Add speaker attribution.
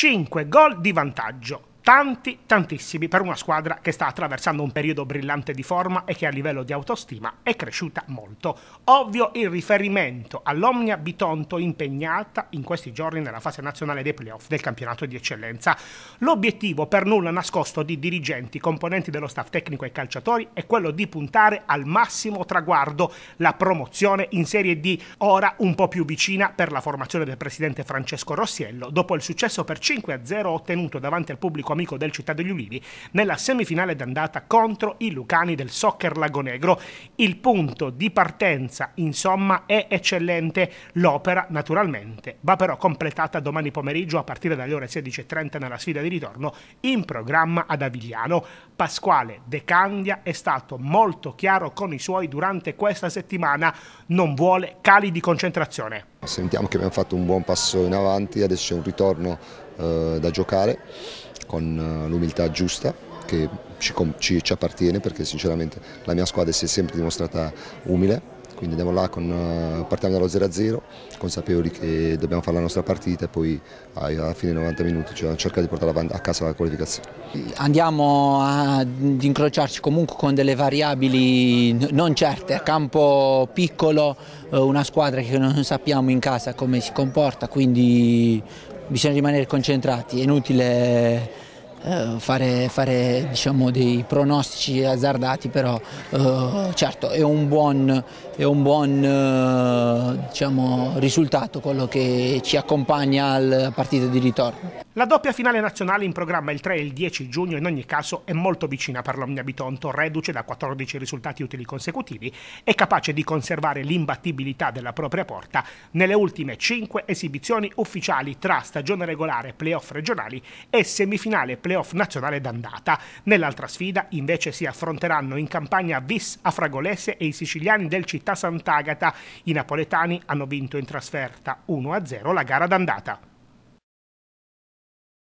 Speaker 1: 5 gol di vantaggio tanti, tantissimi per una squadra che sta attraversando un periodo brillante di forma e che a livello di autostima è cresciuta molto. Ovvio il riferimento all'Omnia Bitonto impegnata in questi giorni nella fase nazionale dei playoff del campionato di eccellenza. L'obiettivo per nulla nascosto di dirigenti, componenti dello staff tecnico e calciatori è quello di puntare al massimo traguardo la promozione in Serie D, ora un po' più vicina per la formazione del presidente Francesco Rossiello dopo il successo per 5-0 ottenuto davanti al pubblico americano amico del Città degli Ulivi, nella semifinale d'andata contro i Lucani del Soccer Lago Negro. Il punto di partenza, insomma, è eccellente. L'opera, naturalmente, va però completata domani pomeriggio a partire dalle ore 16.30 nella sfida di ritorno in programma ad Avigliano. Pasquale De Candia è stato molto chiaro con i suoi durante questa settimana, non vuole cali di concentrazione.
Speaker 2: Sentiamo che abbiamo fatto un buon passo in avanti, adesso c'è un ritorno eh, da giocare con eh, l'umiltà giusta che ci, ci, ci appartiene perché sinceramente la mia squadra si è sempre dimostrata umile quindi andiamo là, con, eh, partiamo dallo 0-0, consapevoli che dobbiamo fare la nostra partita e poi alla fine dei 90 minuti cioè, cercare di portare a casa la qualificazione.
Speaker 3: Andiamo ad incrociarci comunque con delle variabili non certe, campo piccolo, una squadra che non sappiamo in casa come si comporta, quindi bisogna rimanere concentrati, è inutile eh, fare, fare diciamo, dei pronostici azzardati, però eh, certo è un buon, è un buon eh, diciamo, risultato quello che ci accompagna alla partita di ritorno.
Speaker 1: La doppia finale nazionale in programma il 3 e il 10 giugno in ogni caso è molto vicina per l'Omnia Bitonto, reduce da 14 risultati utili consecutivi e capace di conservare l'imbattibilità della propria porta nelle ultime 5 esibizioni ufficiali tra stagione regolare, playoff regionali e semifinale playoff nazionale d'andata. Nell'altra sfida invece si affronteranno in campagna Vis a Fragolese e i siciliani del Città Sant'Agata. I napoletani hanno vinto in trasferta 1-0 la gara d'andata.